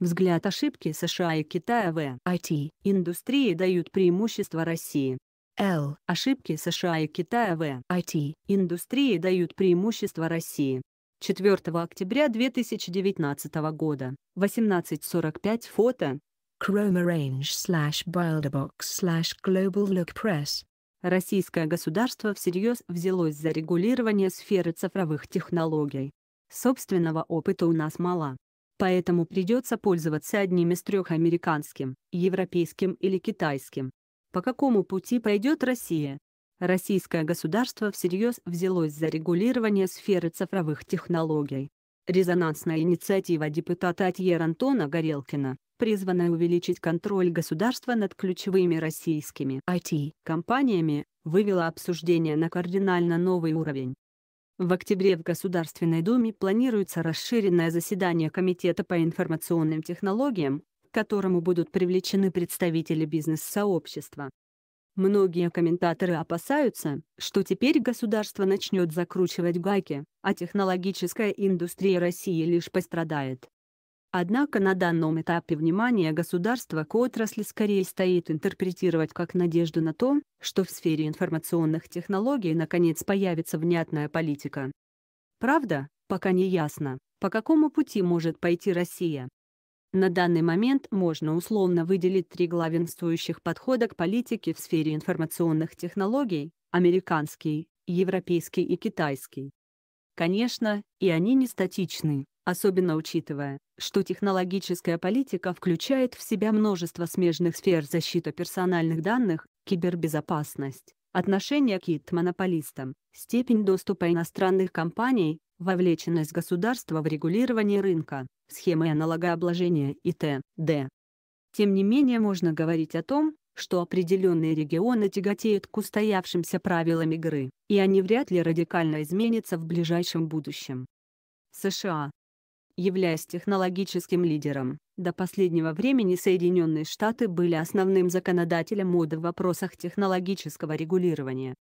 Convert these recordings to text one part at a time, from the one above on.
Взгляд ошибки США и Китая в IT-индустрии дают преимущество России. Л. Ошибки США и Китая в IT-индустрии дают преимущество России. 4 октября 2019 года, 18.45 фото. Chrome range slash Bilderbox slash Global Look Press. Российское государство всерьез взялось за регулирование сферы цифровых технологий. Собственного опыта у нас мало. Поэтому придется пользоваться одним из трех американским, европейским или китайским. По какому пути пойдет Россия? Российское государство всерьез взялось за регулирование сферы цифровых технологий. Резонансная инициатива депутата Атьер Антона Горелкина, призванная увеличить контроль государства над ключевыми российскими IT-компаниями, вывела обсуждение на кардинально новый уровень. В октябре в Государственной Думе планируется расширенное заседание Комитета по информационным технологиям, к которому будут привлечены представители бизнес-сообщества. Многие комментаторы опасаются, что теперь государство начнет закручивать гайки, а технологическая индустрия России лишь пострадает. Однако на данном этапе внимания государства к отрасли скорее стоит интерпретировать как надежду на то, что в сфере информационных технологий наконец появится внятная политика. Правда, пока не ясно, по какому пути может пойти Россия. На данный момент можно условно выделить три главенствующих подхода к политике в сфере информационных технологий – американский, европейский и китайский. Конечно, и они не статичны, особенно учитывая, что технологическая политика включает в себя множество смежных сфер защиты персональных данных, кибербезопасность, отношение к монополистам, степень доступа иностранных компаний, вовлеченность государства в регулирование рынка, схемы налогообложения и т.д. Тем не менее можно говорить о том, что определенные регионы тяготеют к устоявшимся правилам игры, и они вряд ли радикально изменятся в ближайшем будущем. США являясь технологическим лидером. До последнего времени Соединенные Штаты были основным законодателем моды в вопросах технологического регулирования.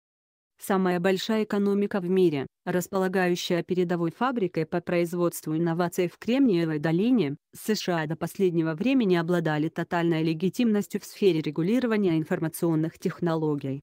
Самая большая экономика в мире, располагающая передовой фабрикой по производству инноваций в Кремниевой долине, США до последнего времени обладали тотальной легитимностью в сфере регулирования информационных технологий.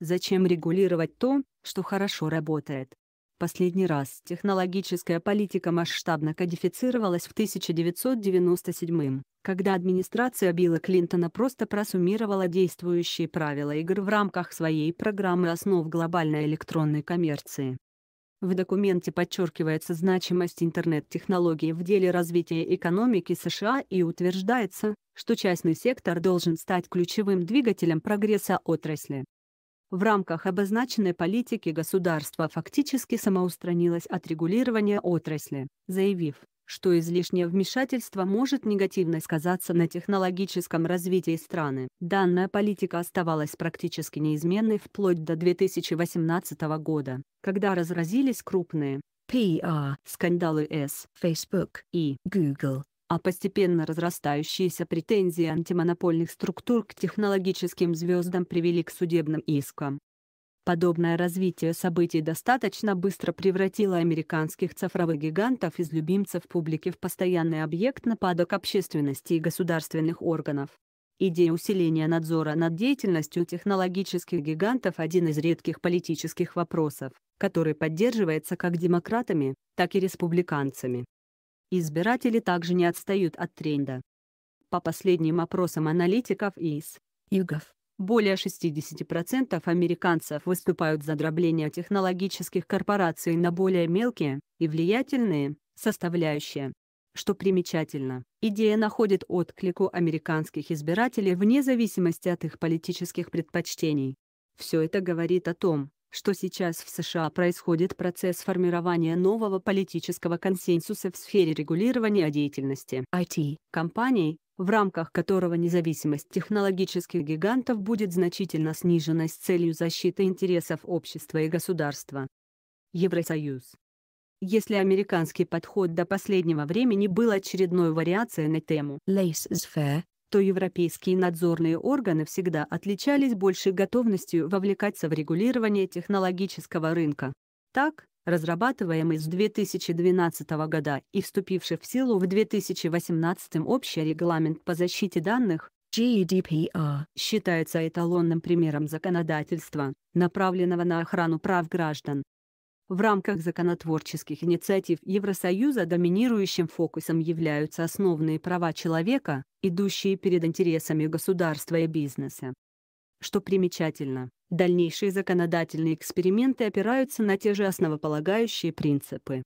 Зачем регулировать то, что хорошо работает? Последний раз технологическая политика масштабно кодифицировалась в 1997 когда администрация Билла Клинтона просто просуммировала действующие правила игр в рамках своей программы основ глобальной электронной коммерции. В документе подчеркивается значимость интернет-технологий в деле развития экономики США и утверждается, что частный сектор должен стать ключевым двигателем прогресса отрасли. В рамках обозначенной политики государство фактически самоустранилось от регулирования отрасли, заявив, что излишнее вмешательство может негативно сказаться на технологическом развитии страны. Данная политика оставалась практически неизменной вплоть до 2018 года, когда разразились крупные PR скандалы с Facebook и Google а постепенно разрастающиеся претензии антимонопольных структур к технологическим звездам привели к судебным искам. Подобное развитие событий достаточно быстро превратило американских цифровых гигантов из любимцев публики в постоянный объект нападок общественности и государственных органов. Идея усиления надзора над деятельностью технологических гигантов – один из редких политических вопросов, который поддерживается как демократами, так и республиканцами. Избиратели также не отстают от тренда. По последним опросам аналитиков из Югов более 60% американцев выступают за дробление технологических корпораций на более мелкие и влиятельные составляющие. Что примечательно, идея находит отклик у американских избирателей вне зависимости от их политических предпочтений. Все это говорит о том, что сейчас в США происходит процесс формирования нового политического консенсуса в сфере регулирования деятельности IT-компаний, в рамках которого независимость технологических гигантов будет значительно снижена с целью защиты интересов общества и государства. Евросоюз. Если американский подход до последнего времени был очередной вариацией на тему «laissez-faire» то европейские надзорные органы всегда отличались большей готовностью вовлекаться в регулирование технологического рынка. Так, разрабатываемый с 2012 года и вступивший в силу в 2018 общий регламент по защите данных GDPR считается эталонным примером законодательства, направленного на охрану прав граждан. В рамках законотворческих инициатив Евросоюза доминирующим фокусом являются основные права человека, идущие перед интересами государства и бизнеса. Что примечательно, дальнейшие законодательные эксперименты опираются на те же основополагающие принципы.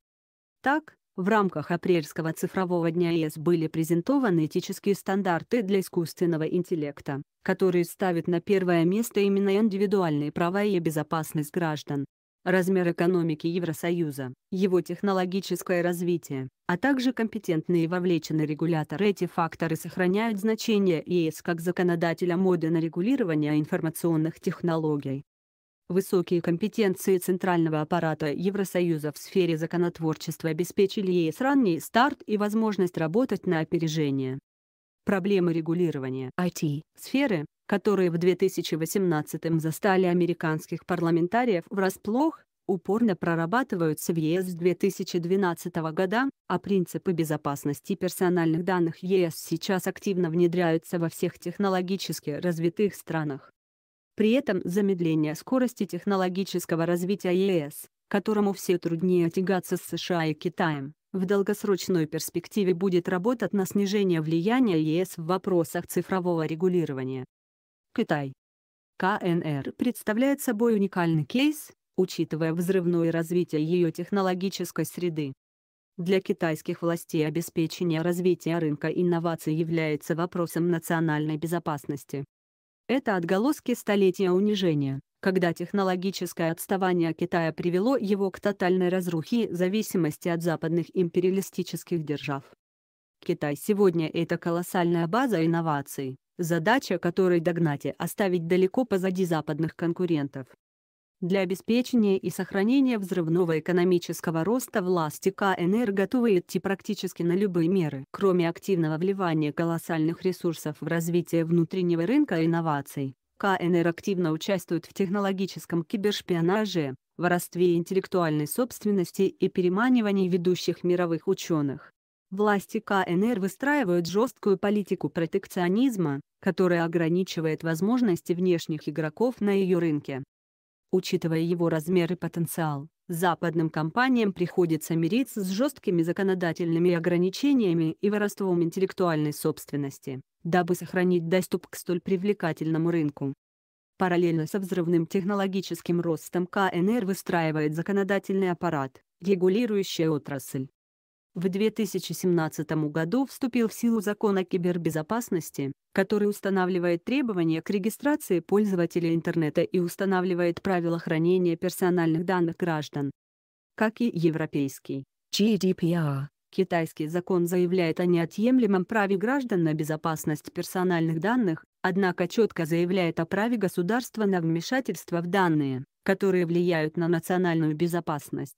Так, в рамках апрельского цифрового дня ЕС были презентованы этические стандарты для искусственного интеллекта, которые ставят на первое место именно индивидуальные права и безопасность граждан, размер экономики Евросоюза, его технологическое развитие, а также компетентные и вовлеченные регуляторы. Эти факторы сохраняют значение ЕС как законодателя моды на регулирование информационных технологий. Высокие компетенции центрального аппарата Евросоюза в сфере законотворчества обеспечили ЕС ранний старт и возможность работать на опережение. Проблемы регулирования IT-сферы которые в 2018 застали американских парламентариев врасплох, упорно прорабатываются в ЕС с 2012 года, а принципы безопасности персональных данных ЕС сейчас активно внедряются во всех технологически развитых странах. При этом замедление скорости технологического развития ЕС, которому все труднее тягаться с США и Китаем, в долгосрочной перспективе будет работать на снижение влияния ЕС в вопросах цифрового регулирования, Китай. КНР представляет собой уникальный кейс, учитывая взрывное развитие ее технологической среды. Для китайских властей обеспечение развития рынка инноваций является вопросом национальной безопасности. Это отголоски столетия унижения, когда технологическое отставание Китая привело его к тотальной разрухе зависимости от западных империалистических держав. Китай сегодня – это колоссальная база инноваций, задача которой догнать и оставить далеко позади западных конкурентов. Для обеспечения и сохранения взрывного экономического роста власти КНР готовы идти практически на любые меры, кроме активного вливания колоссальных ресурсов в развитие внутреннего рынка инноваций. КНР активно участвует в технологическом кибершпионаже, воровстве интеллектуальной собственности и переманивании ведущих мировых ученых. Власти КНР выстраивают жесткую политику протекционизма, которая ограничивает возможности внешних игроков на ее рынке. Учитывая его размер и потенциал, западным компаниям приходится мириться с жесткими законодательными ограничениями и воровством интеллектуальной собственности, дабы сохранить доступ к столь привлекательному рынку. Параллельно со взрывным технологическим ростом КНР выстраивает законодательный аппарат, регулирующий отрасль, в 2017 году вступил в силу закон о кибербезопасности, который устанавливает требования к регистрации пользователя интернета и устанавливает правила хранения персональных данных граждан. Как и европейский GDPR, китайский закон заявляет о неотъемлемом праве граждан на безопасность персональных данных, однако четко заявляет о праве государства на вмешательство в данные, которые влияют на национальную безопасность.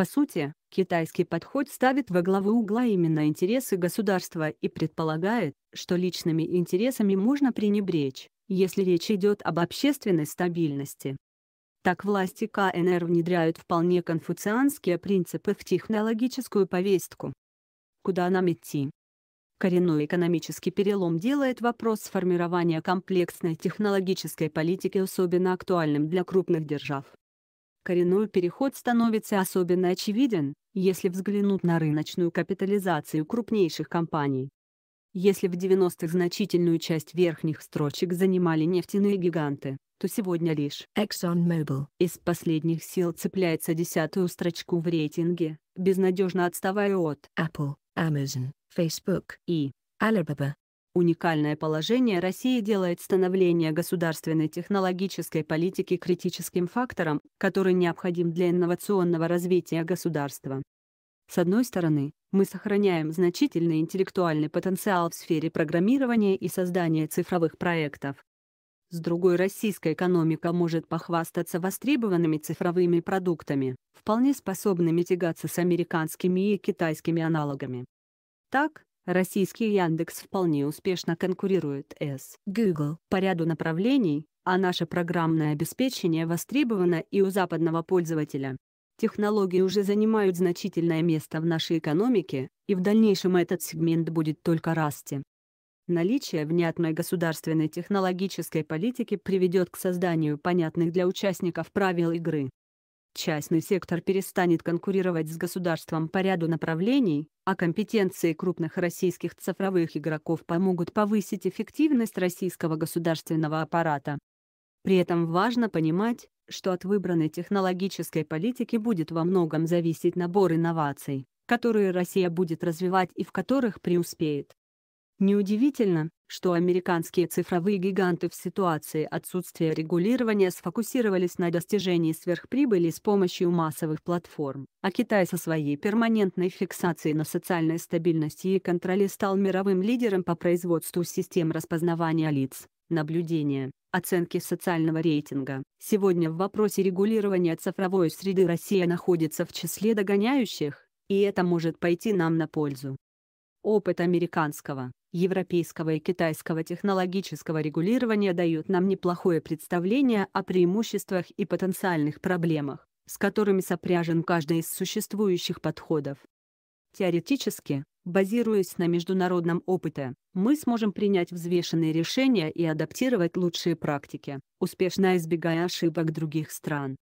По сути, китайский подход ставит во главу угла именно интересы государства и предполагает, что личными интересами можно пренебречь, если речь идет об общественной стабильности. Так власти КНР внедряют вполне конфуцианские принципы в технологическую повестку. Куда нам идти? Коренной экономический перелом делает вопрос сформирования комплексной технологической политики особенно актуальным для крупных держав. Коренной переход становится особенно очевиден, если взглянуть на рыночную капитализацию крупнейших компаний. Если в 90-х значительную часть верхних строчек занимали нефтяные гиганты, то сегодня лишь ExxonMobil из последних сил цепляется десятую строчку в рейтинге, безнадежно отставая от Apple, Amazon, Facebook и Alibaba. Уникальное положение России делает становление государственной технологической политики критическим фактором, который необходим для инновационного развития государства. С одной стороны, мы сохраняем значительный интеллектуальный потенциал в сфере программирования и создания цифровых проектов. С другой российская экономика может похвастаться востребованными цифровыми продуктами, вполне способными тягаться с американскими и китайскими аналогами. Так, Российский Яндекс вполне успешно конкурирует с Google по ряду направлений, а наше программное обеспечение востребовано и у западного пользователя. Технологии уже занимают значительное место в нашей экономике, и в дальнейшем этот сегмент будет только расти. Наличие внятной государственной технологической политики приведет к созданию понятных для участников правил игры. Частный сектор перестанет конкурировать с государством по ряду направлений, а компетенции крупных российских цифровых игроков помогут повысить эффективность российского государственного аппарата. При этом важно понимать, что от выбранной технологической политики будет во многом зависеть набор инноваций, которые Россия будет развивать и в которых преуспеет. Неудивительно, что американские цифровые гиганты в ситуации отсутствия регулирования сфокусировались на достижении сверхприбыли с помощью массовых платформ, а Китай со своей перманентной фиксацией на социальной стабильности и контроле стал мировым лидером по производству систем распознавания лиц, наблюдения, оценки социального рейтинга. Сегодня в вопросе регулирования цифровой среды Россия находится в числе догоняющих, и это может пойти нам на пользу. Опыт американского, европейского и китайского технологического регулирования дает нам неплохое представление о преимуществах и потенциальных проблемах, с которыми сопряжен каждый из существующих подходов. Теоретически, базируясь на международном опыте, мы сможем принять взвешенные решения и адаптировать лучшие практики, успешно избегая ошибок других стран.